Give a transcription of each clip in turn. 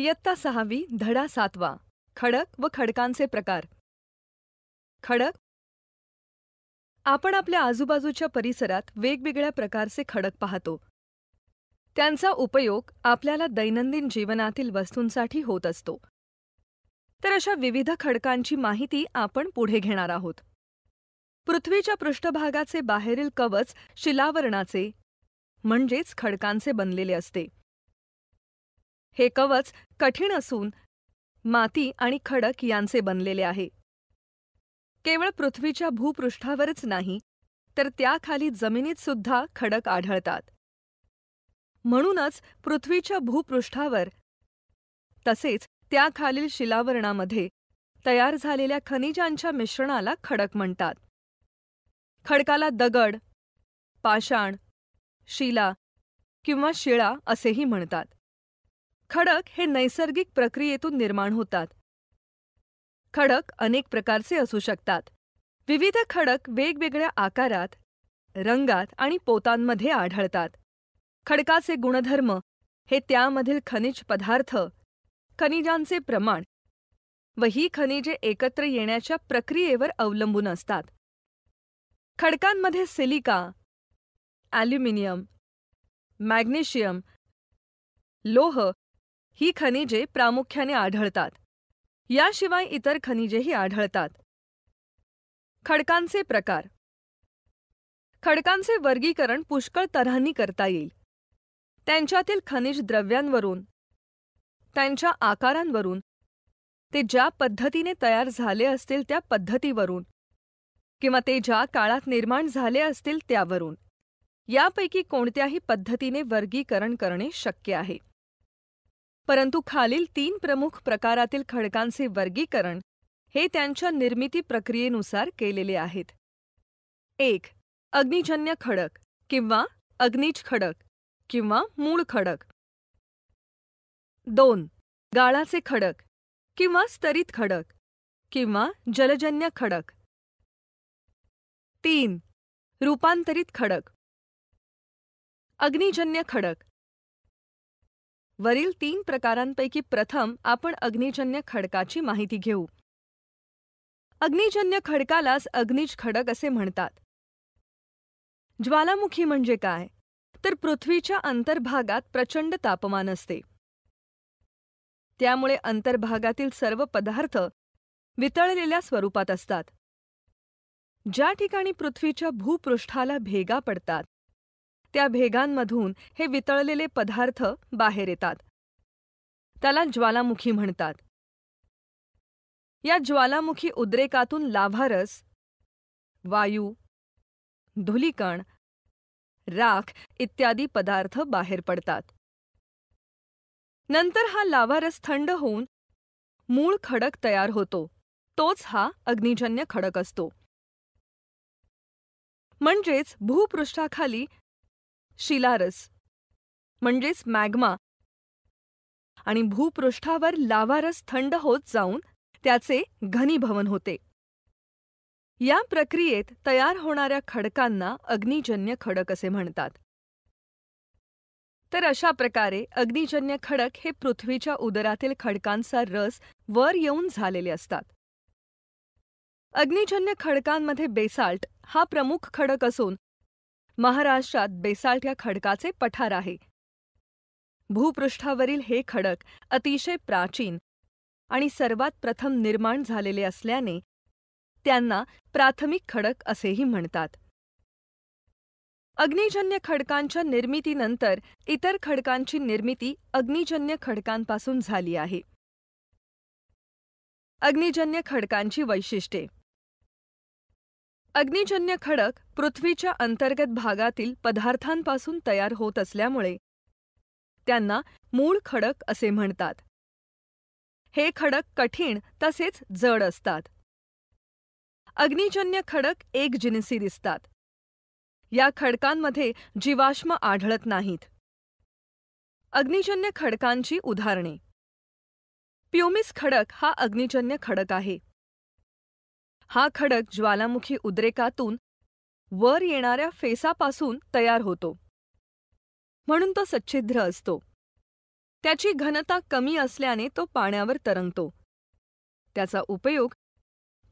इयत्ता सहावी धडा सातवा खडक व खडकांचे प्रकार खडक आपण आपल्या आजूबाजूच्या परिसरात वेगवेगळ्या प्रकारचे खडक पाहतो त्यांचा उपयोग आपल्याला दैनंदिन जीवनातील वस्तूंसाठी होत असतो तर अशा विविध खडकांची माहिती आपण पुढे घेणार आहोत पृथ्वीच्या पृष्ठभागाचे बाहेरील कवच शिलावरणाचे म्हणजेच खडकांचे बनलेले असते हे कवच कठीण असून माती आणि खडक यांचे बनलेले आहे केवळ पृथ्वीच्या भूपृष्ठावरच नाही तर त्याखाली जमिनीत सुद्धा खडक आढळतात म्हणूनच पृथ्वीच्या भूपृष्ठावर तसेच त्याखालील शिलावरणामध्ये तयार झालेल्या खनिजांच्या मिश्रणाला खडक म्हणतात खडकाला दगड पाषाण शिला किंवा शिळा असेही म्हणतात खडक हे नैसर्गिक प्रक्रियेतून निर्माण होतात खडक अनेक प्रकारचे असू शकतात विविध खडक वेगवेगळ्या आकारात रंगात आणि पोतांमध्ये आढळतात खडकाचे गुणधर्म हे त्यामधील खनिज पदार्थ खनिजांचे प्रमाण व ही खनिजे एकत्र येण्याच्या प्रक्रियेवर अवलंबून असतात खडकांमध्ये सिलिका ॲल्युमिनियम मॅग्नेशियम लोह ही खनिजे प्रामुख्याने आढळतात याशिवाय इतर खनिजेही आढळतात खडकांचे प्रकार खडकांचे वर्गीकरण पुष्कळ तऱ्हांनी करता येईल त्यांच्यातील खनिज द्रव्यांवरून त्यांच्या आकारांवरून ते ज्या पद्धतीने तयार झाले असतील त्या पद्धतीवरून किंवा ते ज्या काळात निर्माण झाले असतील त्यावरून यापैकी कोणत्याही पद्धतीने वर्गीकरण करणे शक्य आहे परंतु खालील तीन प्रमुख प्रकारातील खडकांचे वर्गीकरण हे त्यांच्या निर्मिती प्रक्रियेनुसार केलेले आहेत एक अग्निजन्य खडक किंवा अग्निज खडक किंवा मूळ खडक दोन गाळाचे खडक किंवा स्तरित खडक किंवा जलजन्य खडक तीन रूपांतरित खडक अग्निजन्य खडक वरील तीन प्रकारांपैकी प्रथम आपण अग्निजन्य खडकाची माहिती घेऊ अग्निजन्य खडकालाच अग्निज खडक असे म्हणतात ज्वालामुखी म्हणजे काय तर पृथ्वीच्या अंतर्भागात प्रचंड तापमान असते त्यामुळे अंतर्भागातील सर्व पदार्थ वितळलेल्या स्वरूपात असतात ज्या ठिकाणी पृथ्वीच्या भूपृष्ठाला भेगा पडतात त्या भेगांमधून हे वितळलेले पदार्थ बाहेर येतात त्याला ज्वालामुखी म्हणतात या ज्वालामुखी उद्रेकातून लाभारस वायू धुलीकण राख इत्यादी पदार्थ बाहेर पडतात नंतर हा लाभारस थंड होऊन मूळ खडक तयार होतो तोच हा अग्निजन्य खडक असतो म्हणजेच भूपृष्ठाखाली शिलारस म्हणजेच मॅग्मा आणि भूपृष्ठावर लावारस थंड होत जाऊन त्याचे घनीभवन होते या प्रक्रियेत तयार होणाऱ्या खडकांना अग्निजन्य खडक असे म्हणतात तर अशा प्रकारे अग्निजन्य खडक हे पृथ्वीच्या उदरातील खडकांचा रस वर येऊन झालेले असतात अग्निजन्य खडकांमध्ये बेसाल्ट हा प्रमुख खडक असून महाराष्ट्रात बेसाल्ट या खडकाचे पठार आहे भूपृष्ठावरील हे खडक अतिशय प्राचीन आणि सर्वात प्रथम निर्माण झालेले असल्याने त्यांना प्राथमिक खडक असेही म्हणतात अग्निजन्य खडकांच्या निर्मितीनंतर इतर खडकांची निर्मिती अग्निजन्य खडकांपासून झाली आहे अग्निजन्य खडकांची वैशिष्ट्ये अग्निजन्य खडक पृथ्वीच्या अंतर्गत भागातील पदार्थांपासून तयार होत असल्यामुळे त्यांना मूळ खडक असे म्हणतात हे खडक कठीण तसेच जड असतात अग्निजन्य खडक एक जिनसी दिसतात या खडकांमध्ये जीवाश्म आढळत नाहीत अग्निजन्य खडकांची उदाहरणे प्युमिस खडक हा अग्निजन्य खडक आहे हा खडक ज्वालामुखी उद्रेकातून वर येणाऱ्या फेसापासून तयार होतो म्हणून तो सच्छिद्र असतो त्याची घनता कमी असल्याने तो पाण्यावर तरंगतो त्याचा उपयोग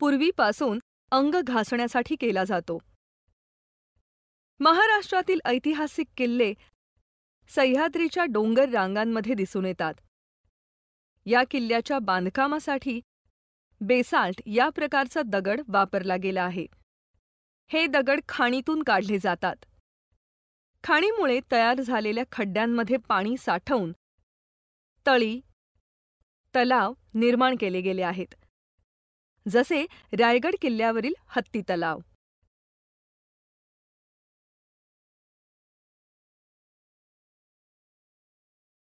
पूर्वीपासून अंग घासण्यासाठी केला जातो महाराष्ट्रातील ऐतिहासिक किल्ले सह्याद्रीच्या डोंगर रांगांमध्ये दिसून येतात या किल्ल्याच्या बांधकामासाठी बेसाल्ट या प्रकारचा दगड वापरला गेला आहे हे दगड खाणीतून काढले जातात खाणीमुळे तयार झालेल्या खड्ड्यांमध्ये पाणी साठवून तळी तलाव निर्माण केले गेले आहेत जसे रायगड किल्ल्यावरील हत्ती तलाव